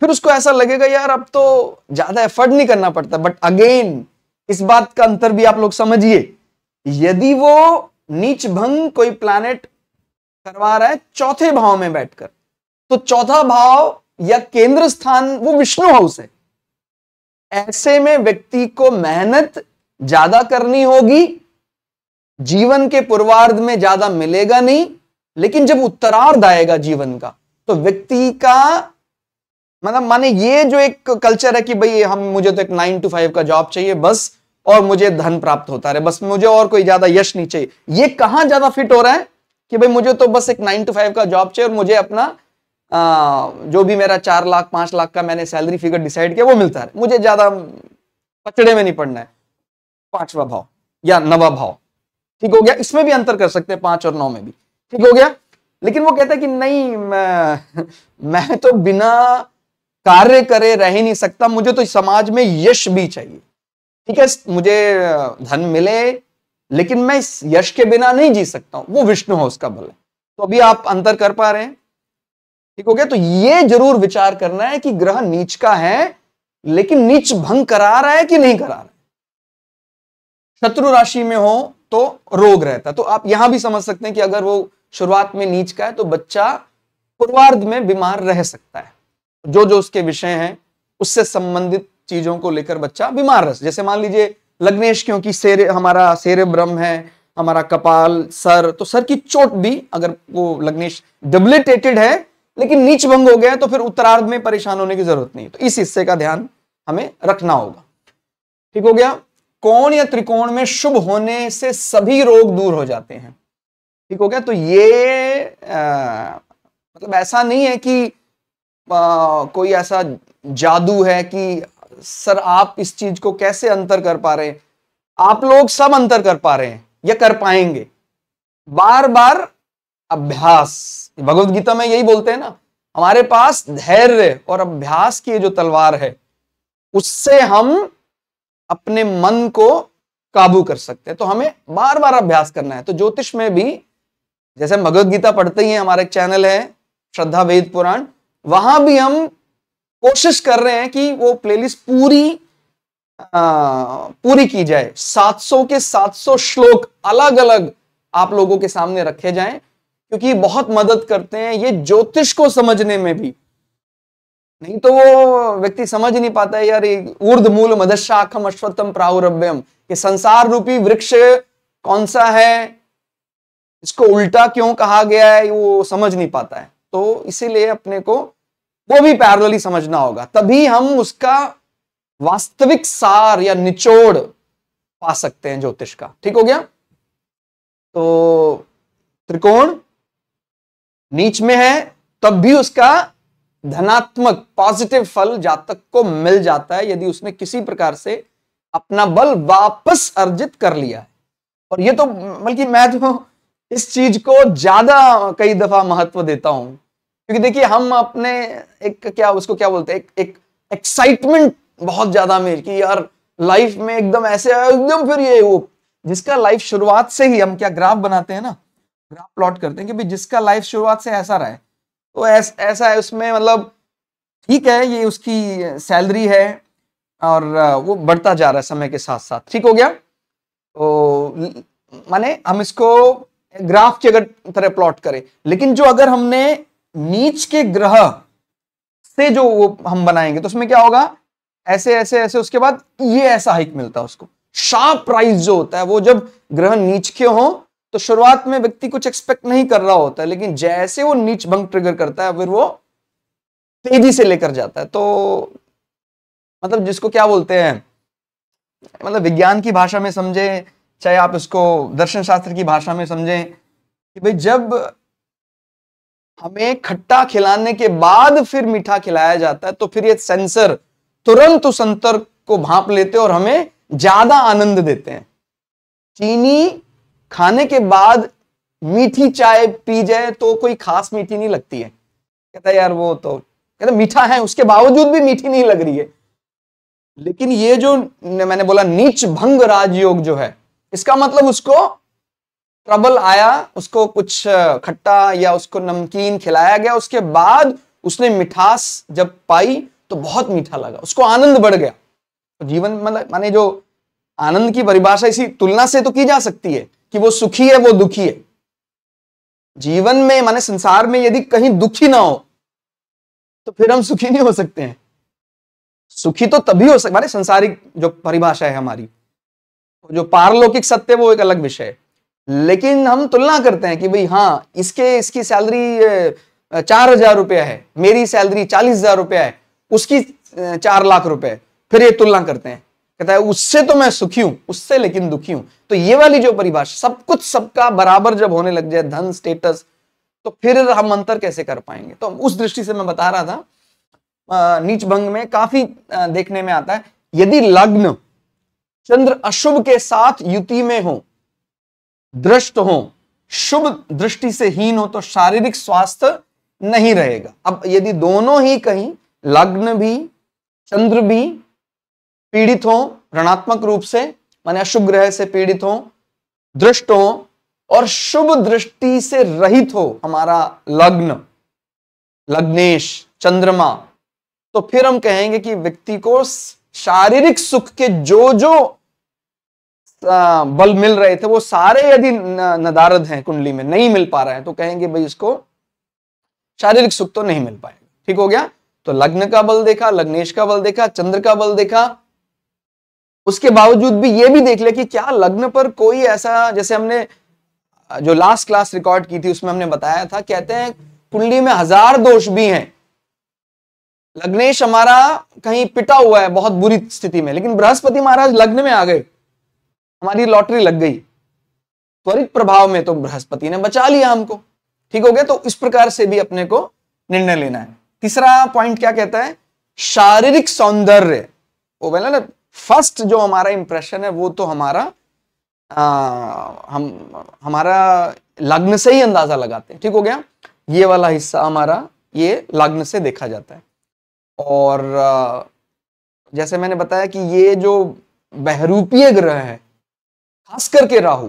फिर उसको ऐसा लगेगा यार अब तो ज्यादा एफर्ट नहीं करना पड़ता बट अगेन इस बात का अंतर भी आप लोग समझिए यदि वो नीच भंग कोई प्लानिट करवा रहा है चौथे भाव में बैठकर तो चौथा भाव या केंद्र स्थान वो विष्णु हाउस है ऐसे में व्यक्ति को मेहनत ज्यादा करनी होगी जीवन के पूर्वार्ध में ज्यादा मिलेगा नहीं लेकिन जब उत्तरार्ध आएगा जीवन का तो व्यक्ति का मतलब माने ये जो एक कल्चर है कि भाई हम मुझे तो एक नाइन टू फाइव का जॉब चाहिए बस और मुझे धन प्राप्त होता रहे बस मुझे और कोई ज्यादा यश नहीं चाहिए ये कहां ज्यादा फिट हो रहा है कि भाई मुझे तो बस एक नाइन टू फाइव का जॉब चाहिए और मुझे अपना आ, जो भी मेरा चार लाख पांच लाख का मैंने सैलरी फिगर डिसाइड किया वो मिलता है मुझे ज्यादा पचड़े में नहीं पड़ना है पांचवा भाव या नवा भाव ठीक हो गया इसमें भी अंतर कर सकते हैं पांच और नौ में भी ठीक हो गया लेकिन वो कहता है कि नहीं मैं, मैं तो बिना कार्य करे रह ही नहीं सकता मुझे तो समाज में यश भी चाहिए ठीक है मुझे धन मिले लेकिन मैं इस यश के बिना नहीं जी सकता हूं वो विष्णु है उसका बल है तो अभी आप अंतर कर पा रहे हैं ठीक हो गया तो ये जरूर विचार करना है कि ग्रह नीच का है लेकिन नीच भंग करा रहा है कि नहीं करा रहा है शत्रु राशि में हो तो रोग रहता तो आप यहां भी समझ सकते हैं कि अगर वो शुरुआत में नीच का है तो बच्चा पूर्वार्ध में बीमार रह सकता है जो जो उसके विषय हैं उससे संबंधित चीजों को लेकर बच्चा बीमार रह जैसे मान लीजिए लग्नेश क्योंकि सेरे हमारा सेरे ब्रह्म है हमारा कपाल सर तो सर की चोट भी अगर वो लग्नेश डेबिलिटेटेड है लेकिन नीच भंग हो गया तो फिर उत्तरार्ध में परेशान होने की जरूरत नहीं तो इस हिस्से का ध्यान हमें रखना होगा ठीक हो गया कोण या त्रिकोण में शुभ होने से सभी रोग दूर हो जाते हैं ठीक हो गया तो ये आ, मतलब ऐसा नहीं है कि आ, कोई ऐसा जादू है कि सर आप इस चीज को कैसे अंतर कर पा रहे हैं आप लोग सब अंतर कर पा रहे हैं या कर पाएंगे बार बार अभ्यास भगवत गीता में यही बोलते हैं ना हमारे पास धैर्य और अभ्यास की जो तलवार है उससे हम अपने मन को काबू कर सकते हैं तो हमें बार बार अभ्यास करना है तो ज्योतिष में भी जैसे भगवदगीता भगवत गीता पढ़ते ही हमारा एक चैनल है श्रद्धा वेद पुराण वहां भी हम कोशिश कर रहे हैं कि वो प्लेलिस्ट पूरी आ, पूरी की जाए 700 के 700 श्लोक अलग अलग आप लोगों के सामने रखे जाएं क्योंकि बहुत मदद करते हैं ये ज्योतिष को समझने में भी नहीं तो वो व्यक्ति समझ नहीं पाता है यार ऊर्ध मूल मदशाखम अश्वत्थम प्राउरभ्यम ये संसार रूपी वृक्ष कौन सा है इसको उल्टा क्यों कहा गया है वो समझ नहीं पाता है तो इसीलिए अपने को वो भी पैरलली समझना होगा तभी हम उसका वास्तविक सार या निचोड़ पा सकते हैं ज्योतिष का ठीक हो गया तो त्रिकोण नीच में है तब भी उसका धनात्मक पॉजिटिव फल जातक को मिल जाता है यदि उसने किसी प्रकार से अपना बल वापस अर्जित कर लिया है और ये तो बल्कि मैं तो इस चीज को ज्यादा कई दफा महत्व देता हूं क्योंकि देखिए हम अपने एक क्या उसको क्या बोलते हैं एक, एक एक्साइटमेंट बहुत ज्यादा मेरी कि यार लाइफ में एकदम ऐसे एकदम फिर ये वो जिसका लाइफ शुरुआत से ही हम क्या ग्राफ बनाते हैं ना ग्राफ प्लॉट करते हैं कि भाई जिसका लाइफ शुरुआत से ऐसा रहा है तो ऐस, ऐसा है उसमें मतलब ठीक है ये उसकी सैलरी है और वो बढ़ता जा रहा है समय के साथ साथ ठीक हो गया तो माने हम इसको ग्राफ की अगर तरह प्लॉट करें लेकिन जो अगर हमने नीच के ग्रह से जो वो हम बनाएंगे तो उसमें क्या होगा ऐसे ऐसे ऐसे उसके बाद ये ऐसा हाइक मिलता है उसको शार्प प्राइस जो होता है वो जब ग्रह नीच के हो तो शुरुआत में व्यक्ति कुछ एक्सपेक्ट नहीं कर रहा होता है लेकिन जैसे वो नीच बंक ट्रिगर करता है फिर वो तेजी से लेकर जाता है तो मतलब जिसको क्या बोलते हैं मतलब विज्ञान की भाषा में समझें चाहे आप इसको दर्शन शास्त्र की भाषा में समझें कि भाई जब हमें खट्टा खिलाने के बाद फिर मीठा खिलाया जाता है तो फिर ये सेंसर तुरंत उस अंतर को भाप लेते और हमें ज्यादा आनंद देते हैं चीनी खाने के बाद मीठी चाय पी जाए तो कोई खास मीठी नहीं लगती है कहता यार वो तो कहता मीठा है उसके बावजूद भी मीठी नहीं लग रही है लेकिन ये जो मैंने बोला नीच भंग राजयोग जो है इसका मतलब उसको ट्रबल आया उसको कुछ खट्टा या उसको नमकीन खिलाया गया उसके बाद उसने मिठास जब पाई तो बहुत मीठा लगा उसको आनंद बढ़ गया तो जीवन मतलब माने जो आनंद की परिभाषा इसी तुलना से तो की जा सकती है कि वो सुखी है वो दुखी है जीवन में माने संसार में यदि कहीं दुखी ना हो तो फिर हम सुखी नहीं हो सकते हैं सुखी तो तभी हो सकते माने संसारिक जो परिभाषा है हमारी जो पारलौकिक सत्य वो एक अलग विषय है लेकिन हम तुलना करते हैं कि भाई हाँ इसके इसकी सैलरी चार हजार रुपया है मेरी सैलरी चालीस हजार रुपया है उसकी चार लाख रुपए फिर ये तुलना करते हैं कहता है उससे तो मैं सुखी हूं उससे लेकिन दुखी हूं तो ये वाली जो परिभाषा सब कुछ सबका बराबर जब होने लग जाए धन स्टेटस तो फिर हम अंतर कैसे कर पाएंगे तो उस दृष्टि से मैं बता रहा था नीच भंग में काफी देखने में आता है यदि लग्न चंद्र अशुभ के साथ युति में हो दृष्ट हो शुभ दृष्टि से हीन हो तो शारीरिक स्वास्थ्य नहीं रहेगा अब यदि दोनों ही कहीं लग्न भी चंद्र भी पीड़ित हो ऋणात्मक रूप से माने अशुभ ग्रह से पीड़ित हो दृष्ट हो और शुभ दृष्टि से रहित हो हमारा लग्न लग्नेश चंद्रमा तो फिर हम कहेंगे कि व्यक्ति को शारीरिक सुख के जो जो बल मिल रहे थे वो सारे यदि नदारद हैं कुंडली में नहीं मिल पा रहे हैं तो कहेंगे भाई इसको शारीरिक सुख तो नहीं मिल पाएगा ठीक हो गया तो लग्न का बल देखा लग्नेश का बल देखा चंद्र का बल देखा उसके बावजूद भी ये भी देख लिया कि क्या लग्न पर कोई ऐसा जैसे हमने जो लास्ट क्लास रिकॉर्ड की थी उसमें हमने बताया था कहते हैं कुंडली में हजार दोष भी हैं लग्नेश हमारा कहीं पिटा हुआ है बहुत बुरी स्थिति में लेकिन बृहस्पति महाराज लग्न में आ गए हमारी लॉटरी लग गई त्वरित प्रभाव में तो बृहस्पति ने बचा लिया हमको ठीक हो गया तो इस प्रकार से भी अपने को निर्णय लेना है तीसरा पॉइंट क्या कहता है शारीरिक सौंदर्य वो बोला ना फर्स्ट जो हमारा इंप्रेशन है वो तो हमारा आ, हम हमारा लग्न से ही अंदाजा लगाते हैं ठीक हो गया ये वाला हिस्सा हमारा ये लग्न से देखा जाता है और जैसे मैंने बताया कि ये जो बहरूपीय ग्रह है खास करके राहु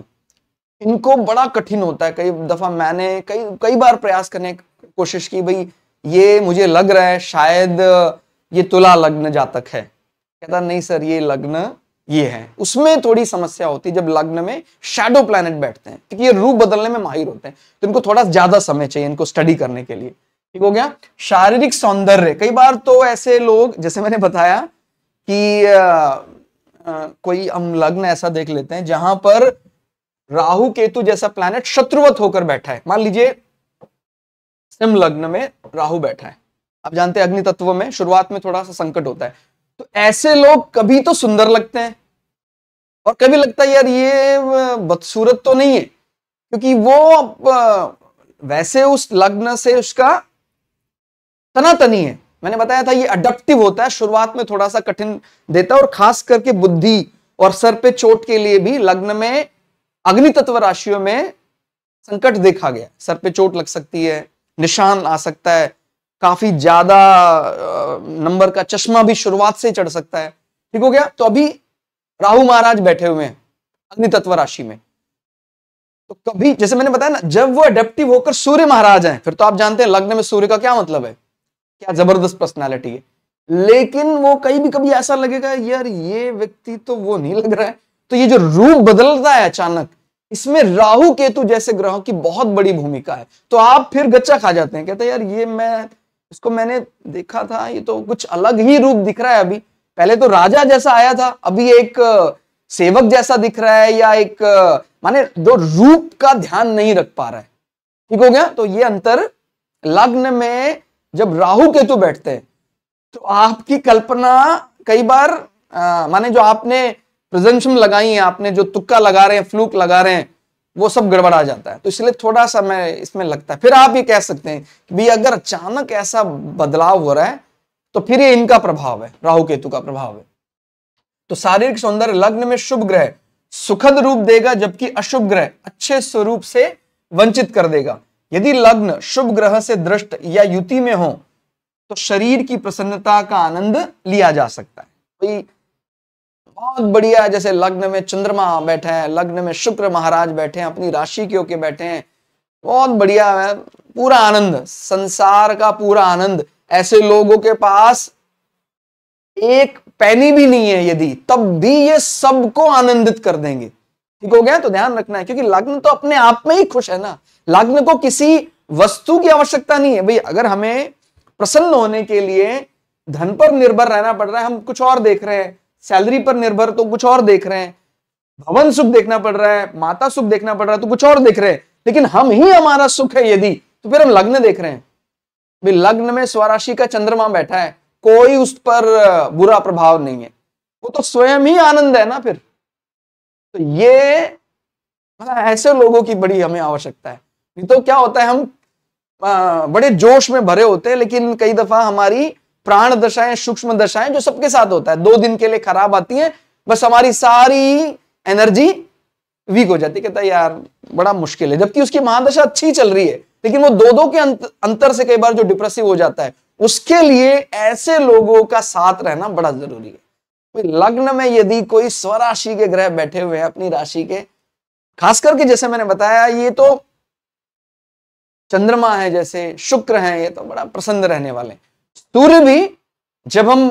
इनको बड़ा कठिन होता है कई दफा मैंने कई कई बार प्रयास करने की कोशिश की भाई ये मुझे लग रहा है शायद ये तुला लग्न जातक है कहता नहीं सर ये लग्न ये है उसमें थोड़ी समस्या होती है जब लग्न में शेडो प्लैनेट बैठते हैं क्योंकि ये रूप बदलने में माहिर होते हैं तो इनको थोड़ा ज्यादा समय चाहिए इनको स्टडी करने के लिए ठीक हो गया शारीरिक सौंदर्य कई बार तो ऐसे लोग जैसे मैंने बताया कि कोई हम लग्न ऐसा देख लेते हैं जहां पर राहु केतु जैसा प्लैनेट शत्रुवत होकर बैठा है मान लीजिए सिम लग्न में राहु बैठा है आप जानते हैं अग्नि तत्व में शुरुआत में थोड़ा सा संकट होता है तो ऐसे लोग कभी तो सुंदर लगते हैं और कभी लगता है यार ये बदसूरत तो नहीं है क्योंकि वो वैसे उस लग्न से उसका तनातनी है मैंने बताया था ये अडप्टिव होता है शुरुआत में थोड़ा सा कठिन देता है और खास करके बुद्धि और सर पे चोट के लिए भी लग्न में अग्नि तत्व राशियों में संकट देखा गया सर पे चोट लग सकती है निशान आ सकता है काफी ज्यादा नंबर का चश्मा भी शुरुआत से चढ़ सकता है ठीक हो गया तो अभी राहु महाराज बैठे हुए हैं अग्नि तत्व राशि में तो कभी जैसे मैंने बताया ना जब वो अडेप्टिव होकर सूर्य महाराज हैं फिर तो आप जानते हैं लग्न में सूर्य का क्या मतलब है क्या जबरदस्त पर्सनैलिटी है लेकिन वो कहीं भी कभी ऐसा लगेगा यार ये व्यक्ति तो वो नहीं लग रहा है तो ये जो रूप बदलता है अचानक इसमें राहु केतु जैसे ग्रहों की बहुत बड़ी भूमिका है तो आप फिर गच्चा खा जाते हैं कहते हैं यार ये मैं इसको मैंने देखा था ये तो कुछ अलग ही रूप दिख रहा है अभी पहले तो राजा जैसा आया था अभी एक सेवक जैसा दिख रहा है या एक माने दो रूप का ध्यान नहीं रख पा रहा है ठीक हो गया तो ये अंतर लग्न में जब राहु केतु बैठते हैं तो आपकी कल्पना कई बार माने जो आपने प्रजेंशन लगाई है आपने जो तुक्का लगा रहे हैं फ्लूक लगा रहे हैं वो सब गड़बड़ा जाता है तो इसलिए थोड़ा सा मैं इसमें लगता है फिर आप ये कह सकते हैं कि भी अगर अचानक ऐसा बदलाव हो रहा है तो फिर ये इनका प्रभाव है राहु केतु का प्रभाव है तो शारीरिक सौंदर्य लग्न में शुभ ग्रह सुखद रूप देगा जबकि अशुभ ग्रह अच्छे स्वरूप से वंचित कर देगा यदि लग्न शुभ ग्रह से दृष्ट या युति में हो तो शरीर की प्रसन्नता का आनंद लिया जा सकता है बहुत बढ़िया है जैसे लग्न में चंद्रमा बैठे हैं लग्न में शुक्र महाराज बैठे हैं अपनी राशि के होके बैठे हैं बहुत बढ़िया है पूरा आनंद संसार का पूरा आनंद ऐसे लोगों के पास एक पैनी भी नहीं है यदि तब भी ये सबको आनंदित कर देंगे ठीक हो गया तो ध्यान रखना है क्योंकि लग्न तो अपने आप में ही खुश है ना लग्न को किसी वस्तु की आवश्यकता नहीं है भाई अगर हमें प्रसन्न होने के लिए धन पर निर्भर रहना पड़ रहा है हम कुछ और देख रहे हैं सैलरी पर निर्भर तो कुछ और देख रहे हैं भवन सुख देखना पड़ रहा है माता सुख देखना पड़ रहा है तो कुछ और देख रहे हैं लेकिन हम ही हमारा सुख है यदि तो फिर हम लग्न देख रहे हैं भाई लग्न में स्वराशि का चंद्रमा बैठा है कोई उस पर बुरा प्रभाव नहीं है वो तो स्वयं ही आनंद है ना फिर तो ये मतलब ऐसे लोगों की बड़ी हमें आवश्यकता है नहीं तो क्या होता है हम आ, बड़े जोश में भरे होते हैं लेकिन कई दफा हमारी प्राण दशाएं सूक्ष्म दशाएं जो सबके साथ होता है दो दिन के लिए खराब आती है बस हमारी सारी एनर्जी वीक हो जाती है कहता है यार बड़ा मुश्किल है जबकि उसकी महादशा अच्छी चल रही है लेकिन वो दो दो के अंत, अंतर से कई बार जो डिप्रेसिव हो जाता है उसके लिए ऐसे लोगों का साथ रहना बड़ा जरूरी है लग्न में यदि कोई स्वराशि के ग्रह बैठे हुए हैं अपनी राशि के खास करके जैसे मैंने बताया ये तो चंद्रमा है जैसे शुक्र है ये तो बड़ा प्रसन्न रहने वाले सूर्य भी जब हम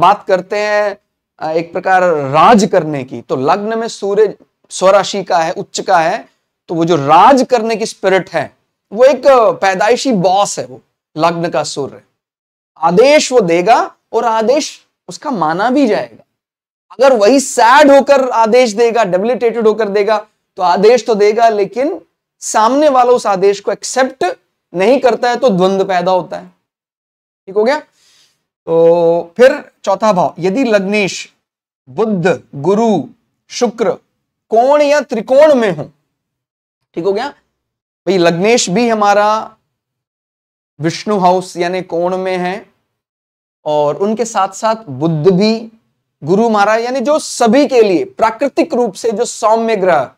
बात करते हैं एक प्रकार राज करने की तो लग्न में सूर्य स्वराशि का है उच्च का है तो वो जो राज करने की स्पिरिट है वो एक पैदाइशी बॉस है वो लग्न का सूर्य आदेश वो देगा और आदेश उसका माना भी जाएगा अगर वही सैड होकर आदेश देगा डेबिलिटेटेड होकर देगा तो आदेश तो देगा लेकिन सामने वाला उस आदेश को एक्सेप्ट नहीं करता है तो द्वंद्व पैदा होता है ठीक हो गया तो फिर चौथा भाव यदि लग्नेश बुद्ध गुरु शुक्र कोण या त्रिकोण में हो ठीक हो गया भाई लग्नेश भी हमारा विष्णु हाउस यानी कोण में है और उनके साथ साथ बुद्ध भी गुरु महाराज यानी जो सभी के लिए प्राकृतिक रूप से जो सौम्य ग्रह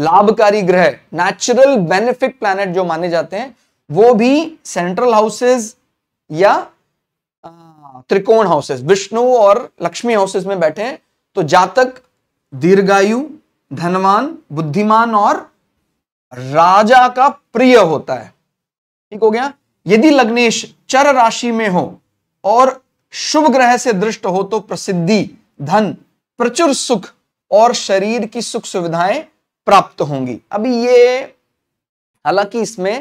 लाभकारी ग्रह नेचुरल बेनिफिट प्लैनेट जो माने जाते हैं वो भी सेंट्रल हाउसेस या त्रिकोण हाउसेस विष्णु और लक्ष्मी हाउसेस में बैठे हैं तो जातक दीर्घायु धनवान बुद्धिमान और राजा का प्रिय होता है ठीक हो गया यदि लग्नेश चर राशि में हो और शुभ ग्रह से दृष्ट हो तो प्रसिद्धि धन प्रचुर सुख और शरीर की सुख सुविधाएं प्राप्त होंगी अभी ये हालांकि इसमें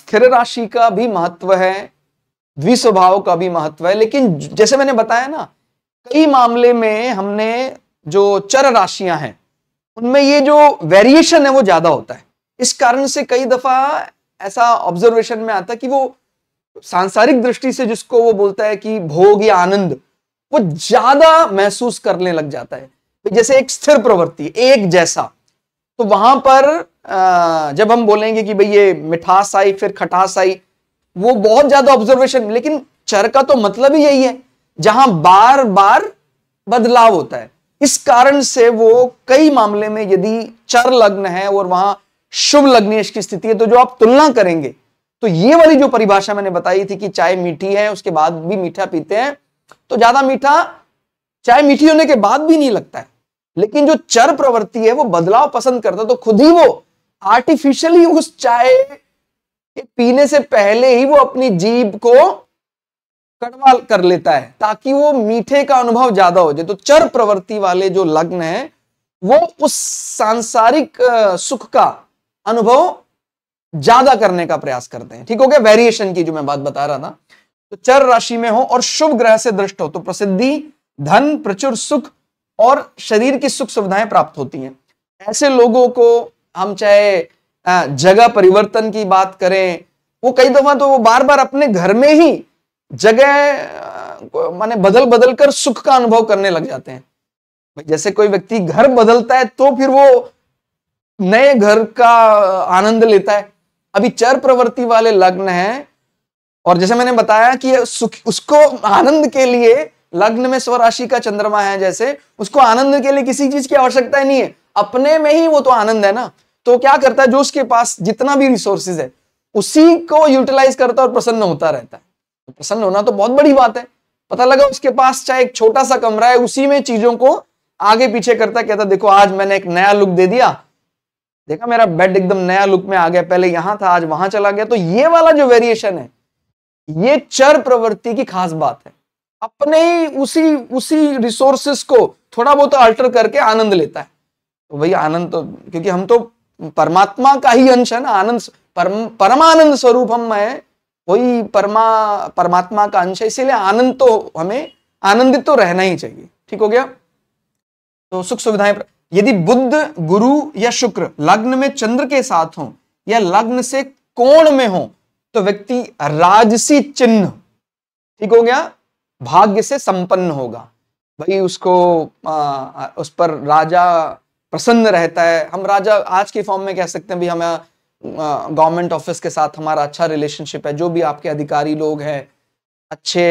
स्थिर राशि का भी महत्व है द्विस्वभाव का भी महत्व है लेकिन जैसे मैंने बताया ना कई मामले में हमने जो चर राशियां हैं उनमें ये जो वेरिएशन है वो ज्यादा होता है इस कारण से कई दफा ऐसा ऑब्जर्वेशन में आता है कि वो सांसारिक दृष्टि से जिसको वो बोलता है कि भोग या आनंद वो ज्यादा महसूस करने लग जाता है जैसे एक स्थिर प्रवृत्ति एक जैसा तो वहां पर जब हम बोलेंगे कि भाई ये मिठास आई फिर खटास आई वो बहुत ज्यादा ऑब्जर्वेशन लेकिन चर का तो मतलब ही यही है जहां बार बार बदलाव होता है इस कारण से वो कई मामले में यदि चर लग्न है और वहां शुभ लग्नेश की स्थिति है तो जो आप तुलना करेंगे तो ये वाली जो परिभाषा मैंने बताई थी कि चाय मीठी है उसके बाद भी मीठा पीते हैं तो ज्यादा मीठा चाय मीठी होने के बाद भी नहीं लगता है लेकिन जो चर प्रवृत्ति है वो बदलाव पसंद करता है तो खुद ही वो आर्टिफिशियली उस चाय के पीने से पहले ही वो अपनी जीभ को कड़वा कर लेता है ताकि वो मीठे का अनुभव ज्यादा हो जाए तो चर प्रवृत्ति वाले जो लग्न है वो उस सांसारिक सुख का अनुभव ज्यादा करने का प्रयास करते हैं ठीक हो गया वेरिएशन की जो मैं बात बता रहा था तो चर राशि में हो और शुभ ग्रह से दृष्ट हो तो प्रसिद्धि धन प्रचुर सुख और शरीर की सुख सुविधाएं प्राप्त होती हैं ऐसे लोगों को हम चाहे जगह परिवर्तन की बात करें वो कई दफा तो वो बार बार अपने घर में ही जगह माने बदल बदल कर सुख का अनुभव करने लग जाते हैं जैसे कोई व्यक्ति घर बदलता है तो फिर वो नए घर का आनंद लेता है अभी चर प्रवृत्ति वाले लग्न हैं और जैसे मैंने बताया कि सुख उसको आनंद के लिए लग्न में स्वराशि का चंद्रमा है जैसे उसको आनंद के लिए किसी चीज की आवश्यकता नहीं है अपने में ही वो तो आनंद है ना तो क्या करता है जो उसके पास जितना भी रिसोर्सेज है उसी को यूटिलाइज करता और प्रसन्न होता रहता है तो प्रसन्न होना तो बहुत बड़ी बात है पता लगा उसके पास चाहे एक छोटा सा कमरा है उसी में चीजों को आगे पीछे करता कहता देखो आज मैंने एक नया लुक दे दिया देखा मेरा बेड एकदम नया लुक में आ गया पहले यहां था आज वहां चला गया तो ये वाला जो वेरिएशन है ये चर प्रवृत्ति की खास बात है अपने ही उसी उसी रिसोर्सेस को थोड़ा बहुत अल्टर करके आनंद लेता है तो भाई आनंद तो क्योंकि हम तो परमात्मा का ही अंश है ना आनंद परम परमानंद स्वरूप हम है कोई परमा परमात्मा का अंश है इसीलिए आनंद तो हमें आनंदित तो रहना ही चाहिए ठीक हो गया तो सुख सुविधाएं यदि बुद्ध गुरु या शुक्र लग्न में चंद्र के साथ हो या लग्न से कोण में हो तो व्यक्ति राजसी चिन्ह ठीक हो गया भाग्य से संपन्न होगा भाई उसको आ, उस पर राजा प्रसन्न रहता है हम राजा आज के फॉर्म में कह सकते हैं भी हमें गवर्नमेंट ऑफिस के साथ हमारा अच्छा रिलेशनशिप है जो भी आपके अधिकारी लोग हैं अच्छे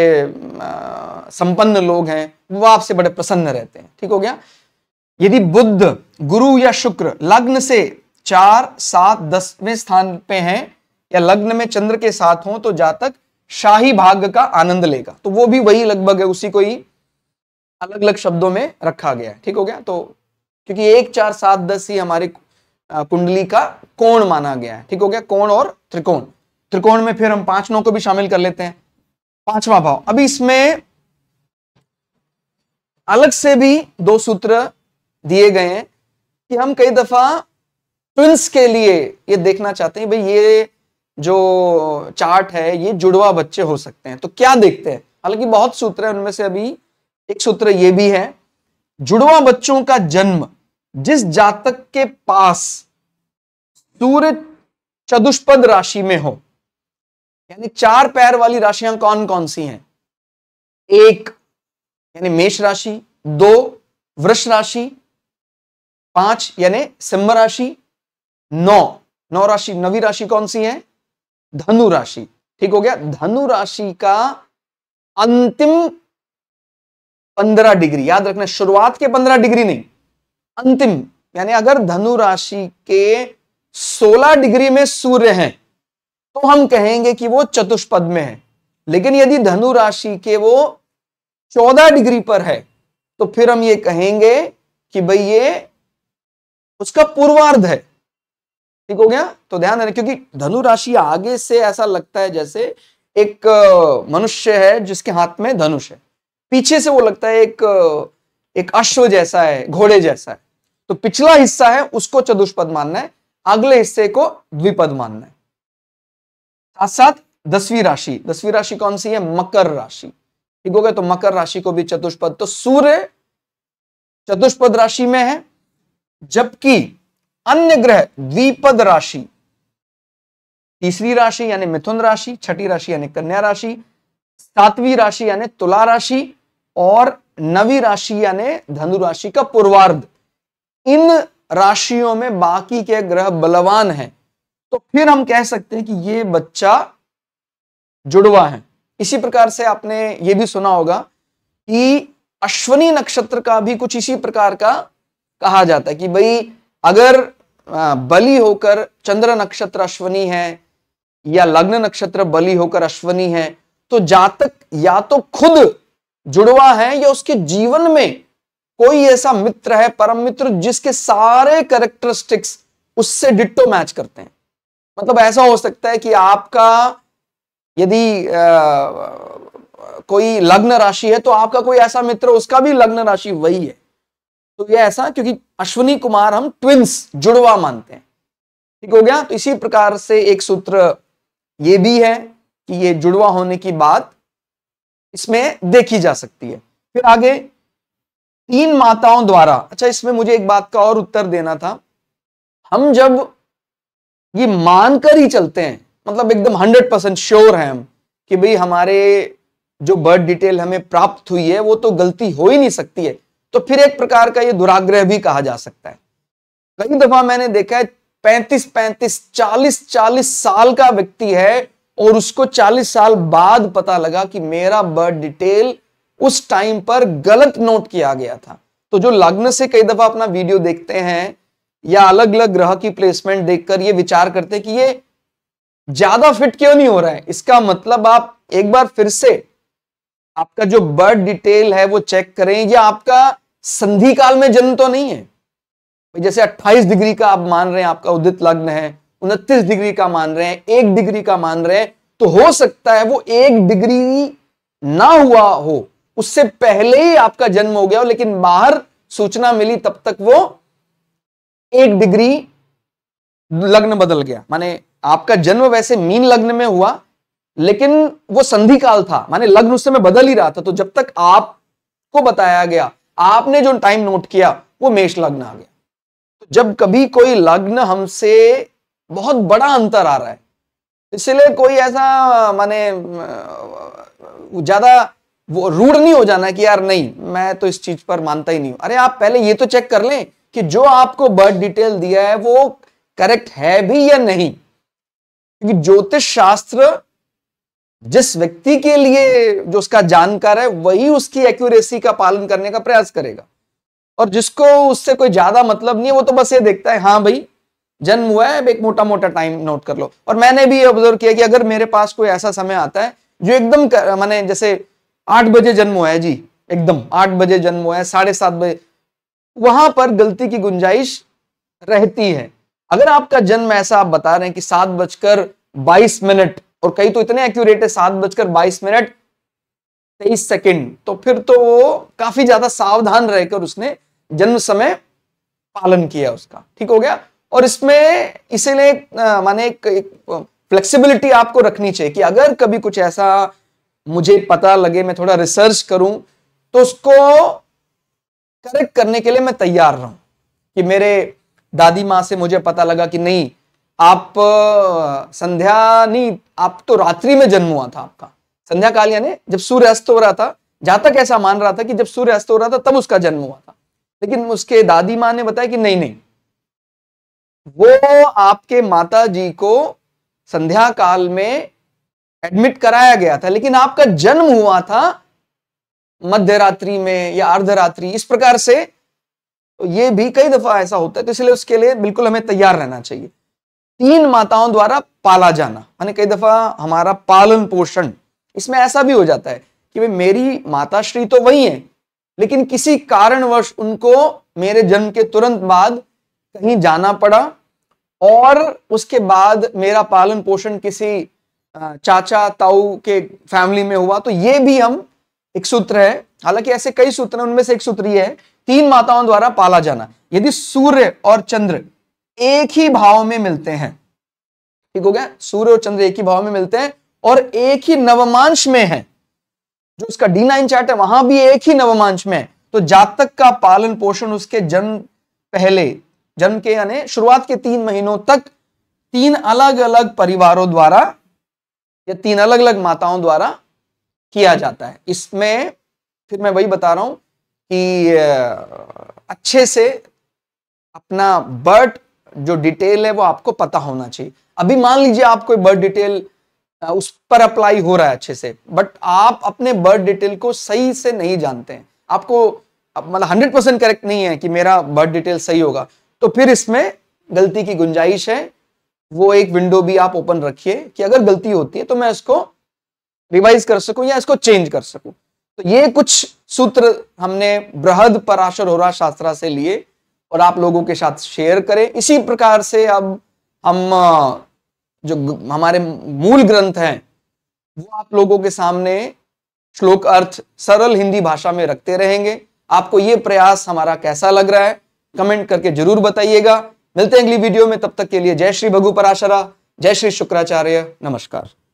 संपन्न लोग हैं वो आपसे बड़े प्रसन्न रहते हैं ठीक हो गया यदि बुद्ध गुरु या शुक्र लग्न से चार सात दसवें स्थान पे हैं या लग्न में चंद्र के साथ हो तो जातक शाही भाग का आनंद लेगा तो वो भी वही लगभग है उसी को ही अलग अलग शब्दों में रखा गया है ठीक हो गया तो क्योंकि एक चार सात दस ही हमारे कुंडली का कोण माना गया है ठीक हो गया कोण और त्रिकोण त्रिकोण में फिर हम पांच नौ को भी शामिल कर लेते हैं पांचवा भाव अभी इसमें अलग से भी दो सूत्र दिए गए हैं कि हम कई दफा ट्विंस के लिए ये देखना चाहते हैं भाई ये जो चार्ट है ये जुड़वा बच्चे हो सकते हैं तो क्या देखते हैं हालांकि बहुत सूत्र है उनमें से अभी एक सूत्र ये भी है जुड़वा बच्चों का जन्म जिस जातक के पास सूर्य चतुष्पद राशि में हो यानी चार पैर वाली राशियां कौन कौन सी हैं एक यानी मेष राशि दो वृष राशि पांच यानी सिंह राशि नौ नौ राशि नवी राशि कौन सी है धनु राशि ठीक हो गया धनु राशि का अंतिम पंद्रह डिग्री याद रखना शुरुआत के पंद्रह डिग्री नहीं अंतिम यानी अगर धनु राशि के सोलह डिग्री में सूर्य है तो हम कहेंगे कि वो चतुष्पद में है लेकिन यदि धनु राशि के वो चौदह डिग्री पर है तो फिर हम ये कहेंगे कि भाई ये उसका पूर्वार्ध है ठीक हो गया तो ध्यान देना क्योंकि धनु राशि आगे से ऐसा लगता है जैसे एक मनुष्य है जिसके हाथ में धनुष है पीछे से वो लगता है एक एक अश्व जैसा है घोड़े जैसा है तो पिछला हिस्सा है उसको चतुष्पद मानना है अगले हिस्से को द्विपद मानना है साथ साथ दसवीं राशि दसवीं राशि कौन सी है मकर राशि ठीक हो गया तो मकर राशि को भी चतुष्पद तो सूर्य चतुष्पद राशि में है जबकि अन्य ग्रह द्विपद राशि तीसरी राशि यानी मिथुन राशि छठी राशि यानी कन्या राशि सातवीं राशि यानी तुला राशि और नवी राशि यानी धनु राशि का पूर्वार्ध इन राशियों में बाकी के ग्रह बलवान हैं तो फिर हम कह सकते हैं कि ये बच्चा जुड़वा है इसी प्रकार से आपने ये भी सुना होगा कि अश्वनी नक्षत्र का भी कुछ इसी प्रकार का कहा जाता है कि भाई अगर बलि होकर चंद्र नक्षत्र अश्वनी है या लग्न नक्षत्र बलि होकर अश्वनी है तो जातक या तो खुद जुड़वा है या उसके जीवन में कोई ऐसा मित्र है परम मित्र जिसके सारे कैरेक्टरिस्टिक्स उससे डिट्टो मैच करते हैं मतलब ऐसा हो सकता है कि आपका यदि कोई लग्न राशि है तो आपका कोई ऐसा मित्र उसका भी लग्न राशि वही है तो ये ऐसा क्योंकि अश्वनी कुमार हम ट्विंस जुड़वा मानते हैं ठीक हो गया तो इसी प्रकार से एक सूत्र ये भी है कि ये जुड़वा होने की बात इसमें देखी जा सकती है फिर आगे तीन माताओं द्वारा अच्छा इसमें मुझे एक बात का और उत्तर देना था हम जब ये मानकर ही चलते हैं मतलब एकदम हंड्रेड परसेंट श्योर है हम कि भाई हमारे जो बर्थ डिटेल हमें प्राप्त हुई है वो तो गलती हो ही नहीं सकती है तो फिर एक प्रकार का ये दुराग्रह भी कहा जा सकता है कई दफा मैंने देखा है पैंतीस पैंतीस चालीस चालीस साल का व्यक्ति है और उसको 40 साल बाद पता लगा कि मेरा बर्थ डिटेल उस टाइम पर गलत नोट किया गया था तो जो लग्न से कई दफा अपना वीडियो देखते हैं या अलग अलग ग्रह की प्लेसमेंट देखकर ये विचार करते कि ये ज्यादा फिट क्यों नहीं हो रहा है इसका मतलब आप एक बार फिर से आपका जो बर्थ डिटेल है वो चेक करें या आपका संधि काल में जन्म तो नहीं है जैसे 28 डिग्री का आप मान रहे हैं आपका उदित लग्न है उनतीस डिग्री का मान रहे हैं एक डिग्री का मान रहे हैं तो हो सकता है वो एक डिग्री ना हुआ हो उससे पहले ही आपका जन्म हो गया हो लेकिन बाहर सूचना मिली तब तक वो एक डिग्री लग्न बदल गया माने आपका जन्म वैसे मीन लग्न में हुआ लेकिन वो संधि काल था माने लग्न उस समय बदल ही रहा था तो जब तक आपको बताया गया आपने जो टाइम नोट किया वो मेष लग्न आ गया तो जब कभी कोई लग्न हमसे बहुत बड़ा अंतर आ रहा है इसलिए कोई ऐसा माने ज्यादा वो रूढ़ नहीं हो जाना कि यार नहीं मैं तो इस चीज पर मानता ही नहीं हूं अरे आप पहले ये तो चेक कर लें कि जो आपको बर्थ डिटेल दिया है वो करेक्ट है भी या नहीं क्योंकि ज्योतिष शास्त्र जिस व्यक्ति के लिए जो उसका जानकार है वही उसकी एक्यूरेसी का पालन करने का प्रयास करेगा और जिसको उससे कोई ज्यादा मतलब नहीं है वो तो बस ये देखता है हाँ भाई जन्म हुआ है एक मोटा मोटा टाइम नोट कर लो और मैंने भी ऑब्जर्व किया कि अगर मेरे पास कोई ऐसा समय आता है जो एकदम मैंने जैसे आठ बजे जन्म हुआ है जी एकदम आठ बजे जन्म हुआ है साढ़े सात बजे वहां पर गलती की गुंजाइश रहती है अगर आपका जन्म ऐसा आप बता रहे हैं कि सात बजकर बाईस मिनट और कई तो इतने एक्यूरेट है सात बजकर बाईस मिनट तेईस सेकेंड तो फिर तो वो काफी ज्यादा सावधान रहकर उसने जन्म समय पालन किया उसका ठीक हो गया और इसमें इसीलिए माने एक, एक फ्लेक्सिबिलिटी आपको रखनी चाहिए कि अगर कभी कुछ ऐसा मुझे पता लगे मैं थोड़ा रिसर्च करूं तो उसको करेक्ट करने के लिए मैं तैयार रहूं कि मेरे दादी माँ से मुझे पता लगा कि नहीं आप संध्या नहीं आप तो रात्रि में जन्म हुआ था आपका संध्या काल यानी जब सूर्य अस्त हो रहा था जातक ऐसा मान रहा था कि जब सूर्य अस्त हो रहा था तब उसका जन्म हुआ था लेकिन उसके दादी माँ ने बताया कि नहीं नहीं वो आपके माता जी को संध्या काल में एडमिट कराया गया था लेकिन आपका जन्म हुआ था मध्य रात्रि में या अर्धरात्रि इस प्रकार से तो ये भी कई दफा ऐसा होता है तो इसलिए उसके लिए बिल्कुल हमें तैयार रहना चाहिए तीन माताओं द्वारा पाला जाना मैंने कई दफा हमारा पालन पोषण इसमें ऐसा भी हो जाता है कि भाई मेरी माता श्री तो वही है लेकिन किसी कारणवश उनको मेरे जन्म के तुरंत बाद कहीं जाना पड़ा और उसके बाद मेरा पालन पोषण किसी चाचा ताऊ के फैमिली में हुआ तो ये भी हम एक सूत्र है हालांकि ऐसे कई सूत्र हैं उनमें से एक सूत्र ये है तीन माताओं द्वारा पाला जाना यदि सूर्य और चंद्र एक ही भाव में मिलते हैं ठीक हो गया सूर्य और चंद्र एक ही भाव में मिलते हैं और एक ही नवमांश में है जो उसका डी नाइन चार्ट है वहां भी एक ही नवमांश में है तो जातक का पालन पोषण उसके जन्म पहले जन्म के यानी शुरुआत के तीन महीनों तक तीन अलग अलग परिवारों द्वारा या तीन अलग अलग माताओं द्वारा किया जाता है इसमें फिर मैं वही बता रहा हूं कि अच्छे से अपना बर्थ जो डिटेल है वो आपको पता होना चाहिए अभी मान लीजिए आप कोई बर्थ डिटेल उस पर अप्लाई हो रहा है अच्छे से बट आप अपने बर्थ डिटेल को सही से नहीं जानते हैं आपको मतलब हंड्रेड परसेंट करेक्ट नहीं है कि मेरा बर्थ डिटेल सही होगा तो फिर इसमें गलती की गुंजाइश है वो एक विंडो भी आप ओपन रखिए कि अगर गलती होती है तो मैं इसको रिवाइज कर सकूं या इसको चेंज कर सकूं तो ये कुछ सूत्र हमने बृहद पराशर होरा शास्त्रा से लिए और आप लोगों के साथ शेयर करें इसी प्रकार से अब हम जो हमारे मूल ग्रंथ हैं वो आप लोगों के सामने श्लोक अर्थ सरल हिंदी भाषा में रखते रहेंगे आपको ये प्रयास हमारा कैसा लग रहा है कमेंट करके जरूर बताइएगा मिलते हैं अगली वीडियो में तब तक के लिए जय श्री भगु पराशरा जय श्री शुक्राचार्य नमस्कार